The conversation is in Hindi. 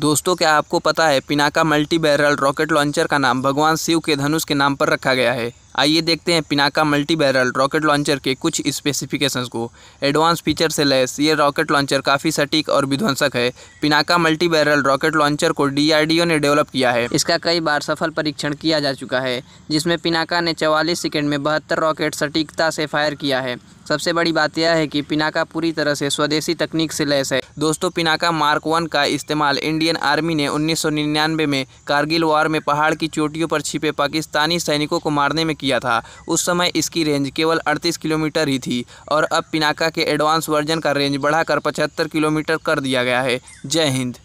दोस्तों क्या आपको पता है Pinaka multi barrel rocket launcher का नाम भगवान शिव के धनुष के नाम पर रखा गया है आइए देखते हैं Pinaka multi barrel rocket launcher के कुछ स्पेसिफिकेशंस को एडवांस फीचर से लैस ये रॉकेट लॉन्चर काफ़ी सटीक और विध्वंसक है Pinaka multi barrel rocket launcher को डी ने डेवलप किया है इसका कई बार सफल परीक्षण किया जा चुका है जिसमें पिनाका ने चवालीस सेकेंड में बहत्तर रॉकेट सटीकता से फायर किया है सबसे बड़ी बात यह है कि पिनाका पूरी तरह से स्वदेशी तकनीक से लैस है दोस्तों पिनाका मार्क वन का इस्तेमाल इंडियन आर्मी ने 1999 में कारगिल वार में पहाड़ की चोटियों पर छिपे पाकिस्तानी सैनिकों को मारने में किया था उस समय इसकी रेंज केवल अड़तीस किलोमीटर ही थी और अब पिनाका के एडवांस वर्जन का रेंज बढ़ाकर पचहत्तर किलोमीटर कर दिया गया है जय हिंद